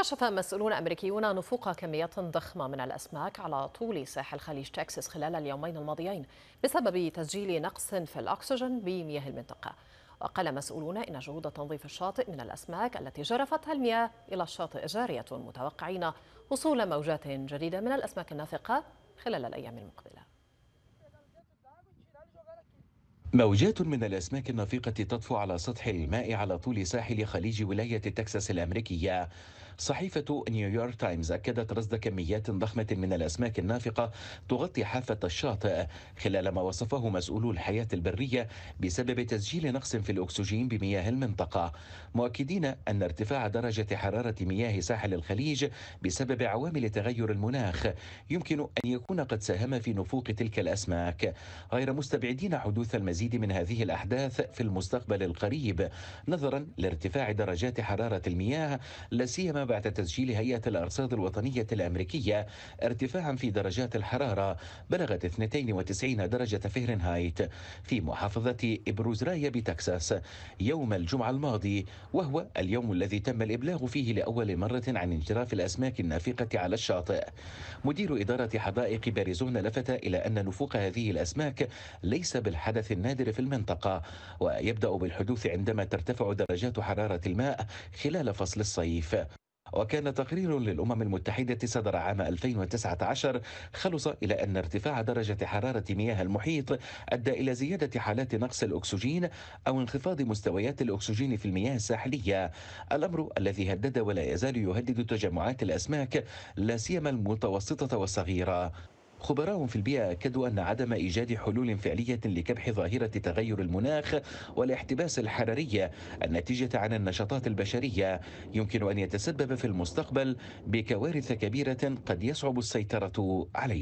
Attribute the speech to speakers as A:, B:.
A: كشف مسؤولون أمريكيون نفوق كميات ضخمة من الأسماك على طول ساحل خليج تكساس خلال اليومين الماضيين بسبب تسجيل نقص في الأكسجين بمياه المنطقة وقال مسؤولون إن جهود تنظيف الشاطئ من الأسماك التي جرفتها المياه إلى الشاطئ جارية متوقعين وصول موجات جديدة من الأسماك النافقة خلال الأيام المقبلة
B: موجات من الأسماك النافقة تطفو على سطح الماء على طول ساحل خليج ولاية تكساس الأمريكية صحيفة نيويورك تايمز أكدت رصد كميات ضخمة من الأسماك النافقة تغطي حافة الشاطئ خلال ما وصفه مسؤولو الحياة البرية بسبب تسجيل نقص في الأكسجين بمياه المنطقة مؤكدين أن ارتفاع درجة حرارة مياه ساحل الخليج بسبب عوامل تغير المناخ يمكن أن يكون قد ساهم في نفوق تلك الأسماك غير مستبعدين حدوث المزيد من هذه الأحداث في المستقبل القريب نظرا لارتفاع درجات حرارة المياه لا سيما بعد تسجيل هيئة الأرصاد الوطنية الأمريكية ارتفاعا في درجات الحرارة بلغت 92 درجة فهرنهايت في محافظة إبروزرايا بتكساس يوم الجمعة الماضي وهو اليوم الذي تم الإبلاغ فيه لأول مرة عن انجراف الأسماك النافقة على الشاطئ مدير إدارة حدائق باريزونا لفت إلى أن نفوق هذه الأسماك ليس بالحدث النادر في المنطقة ويبدأ بالحدوث عندما ترتفع درجات حرارة الماء خلال فصل الصيف وكان تقرير للأمم المتحدة صدر عام 2019 خلص إلى أن ارتفاع درجة حرارة مياه المحيط أدى إلى زيادة حالات نقص الأكسجين أو انخفاض مستويات الأكسجين في المياه الساحلية الأمر الذي هدد ولا يزال يهدد تجمعات الأسماك لا سيما المتوسطة والصغيرة خبراء في البيئة أكدوا أن عدم إيجاد حلول فعلية لكبح ظاهرة تغير المناخ والاحتباس الحراري الناتجة عن النشاطات البشرية يمكن أن يتسبب في المستقبل بكوارث كبيرة قد يصعب السيطرة عليها